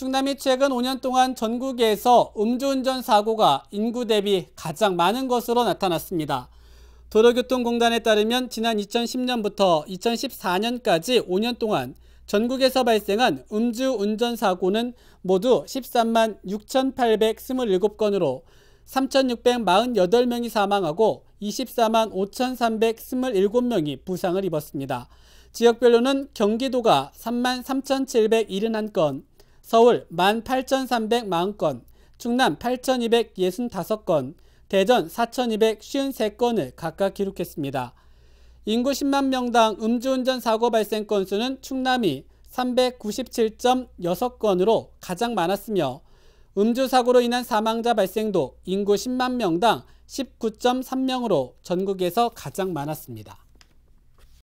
충남이 최근 5년 동안 전국에서 음주운전 사고가 인구 대비 가장 많은 것으로 나타났습니다. 도로교통공단에 따르면 지난 2010년부터 2014년까지 5년 동안 전국에서 발생한 음주운전 사고는 모두 13만 6,827건으로 3,648명이 사망하고 24만 5,327명이 부상을 입었습니다. 지역별로는 경기도가 3만 3,771건, 서울 18,340건, 충남 8,265건, 대전 4,253건을 각각 기록했습니다. 인구 10만 명당 음주운전 사고 발생 건수는 충남이 397.6건으로 가장 많았으며 음주 사고로 인한 사망자 발생도 인구 10만 명당 19.3명으로 전국에서 가장 많았습니다.